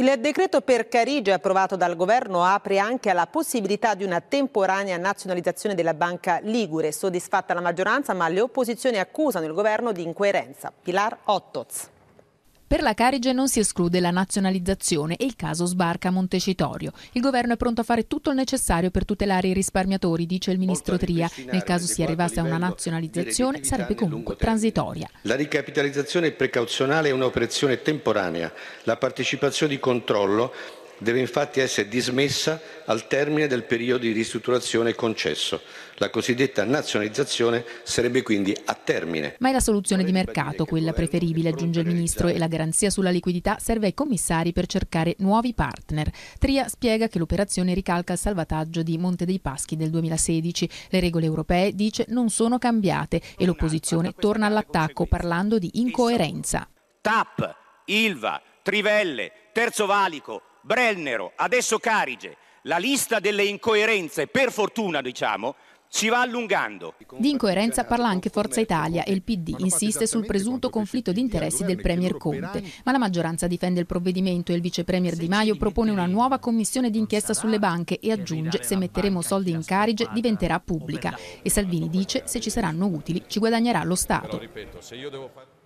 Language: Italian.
Il decreto per Carige approvato dal governo apre anche alla possibilità di una temporanea nazionalizzazione della banca Ligure. Soddisfatta la maggioranza, ma le opposizioni accusano il governo di incoerenza. Pilar Ottoz. Per la Carige non si esclude la nazionalizzazione e il caso sbarca a Montecitorio. Il governo è pronto a fare tutto il necessario per tutelare i risparmiatori, dice il ministro Tria. Nel caso si arrivasse a una nazionalizzazione sarebbe comunque transitoria. La ricapitalizzazione precauzionale è un'operazione temporanea. La partecipazione di controllo deve infatti essere dismessa al termine del periodo di ristrutturazione concesso. La cosiddetta nazionalizzazione sarebbe quindi a termine. Ma è la soluzione di mercato quella preferibile, aggiunge il Ministro, e la garanzia sulla liquidità serve ai commissari per cercare nuovi partner. Tria spiega che l'operazione ricalca il salvataggio di Monte dei Paschi del 2016. Le regole europee, dice, non sono cambiate e l'opposizione torna all'attacco parlando di incoerenza. TAP, ILVA, Trivelle, Terzo Valico, Brennero, adesso Carige, la lista delle incoerenze, per fortuna diciamo, si va allungando. Di incoerenza parla anche Forza Italia e il PD insiste sul presunto conflitto di interessi del Premier Conte, ma la maggioranza difende il provvedimento e il Vice Premier Di Maio propone una nuova commissione d'inchiesta sulle banche e aggiunge se metteremo soldi in Carige diventerà pubblica e Salvini dice se ci saranno utili ci guadagnerà lo Stato. ripeto, se io devo fare...